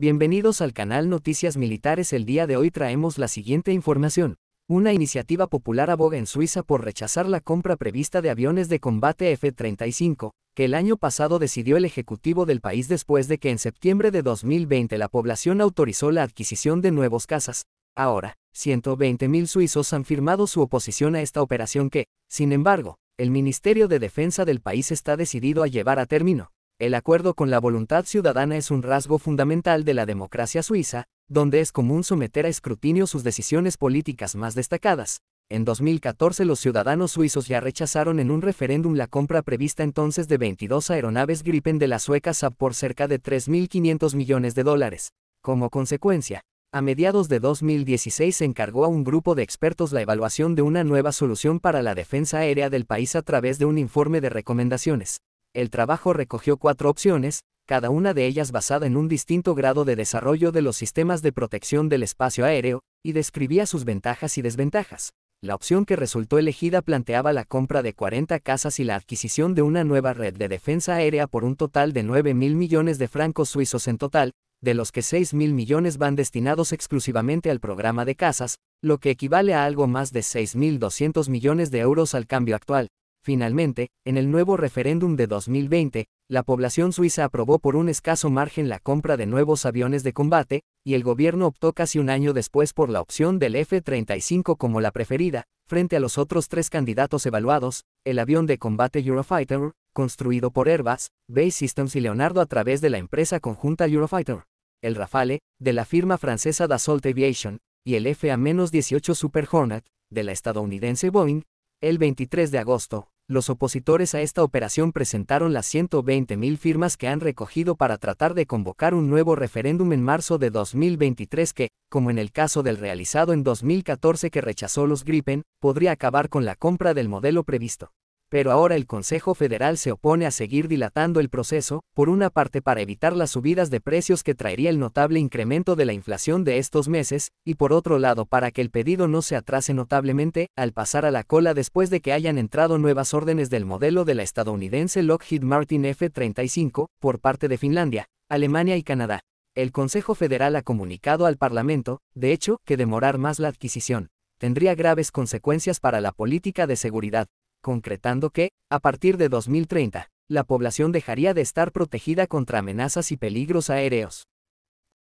Bienvenidos al canal Noticias Militares. El día de hoy traemos la siguiente información. Una iniciativa popular aboga en Suiza por rechazar la compra prevista de aviones de combate F-35, que el año pasado decidió el Ejecutivo del país después de que en septiembre de 2020 la población autorizó la adquisición de nuevos casas. Ahora, 120.000 suizos han firmado su oposición a esta operación que, sin embargo, el Ministerio de Defensa del país está decidido a llevar a término. El acuerdo con la voluntad ciudadana es un rasgo fundamental de la democracia suiza, donde es común someter a escrutinio sus decisiones políticas más destacadas. En 2014 los ciudadanos suizos ya rechazaron en un referéndum la compra prevista entonces de 22 aeronaves Gripen de la sueca SAP por cerca de 3.500 millones de dólares. Como consecuencia, a mediados de 2016 se encargó a un grupo de expertos la evaluación de una nueva solución para la defensa aérea del país a través de un informe de recomendaciones el trabajo recogió cuatro opciones, cada una de ellas basada en un distinto grado de desarrollo de los sistemas de protección del espacio aéreo, y describía sus ventajas y desventajas. La opción que resultó elegida planteaba la compra de 40 casas y la adquisición de una nueva red de defensa aérea por un total de 9 mil millones de francos suizos en total, de los que 6 mil millones van destinados exclusivamente al programa de casas, lo que equivale a algo más de 6.200 millones de euros al cambio actual. Finalmente, en el nuevo referéndum de 2020, la población suiza aprobó por un escaso margen la compra de nuevos aviones de combate, y el gobierno optó casi un año después por la opción del F-35 como la preferida, frente a los otros tres candidatos evaluados, el avión de combate Eurofighter, construido por Airbus, Bay Systems y Leonardo a través de la empresa conjunta Eurofighter, el Rafale, de la firma francesa Dassault Aviation, y el f 18 Super Hornet, de la estadounidense Boeing, el 23 de agosto los opositores a esta operación presentaron las 120.000 firmas que han recogido para tratar de convocar un nuevo referéndum en marzo de 2023 que, como en el caso del realizado en 2014 que rechazó los Gripen, podría acabar con la compra del modelo previsto pero ahora el Consejo Federal se opone a seguir dilatando el proceso, por una parte para evitar las subidas de precios que traería el notable incremento de la inflación de estos meses, y por otro lado para que el pedido no se atrase notablemente, al pasar a la cola después de que hayan entrado nuevas órdenes del modelo de la estadounidense Lockheed Martin F-35, por parte de Finlandia, Alemania y Canadá. El Consejo Federal ha comunicado al Parlamento, de hecho, que demorar más la adquisición tendría graves consecuencias para la política de seguridad concretando que, a partir de 2030, la población dejaría de estar protegida contra amenazas y peligros aéreos.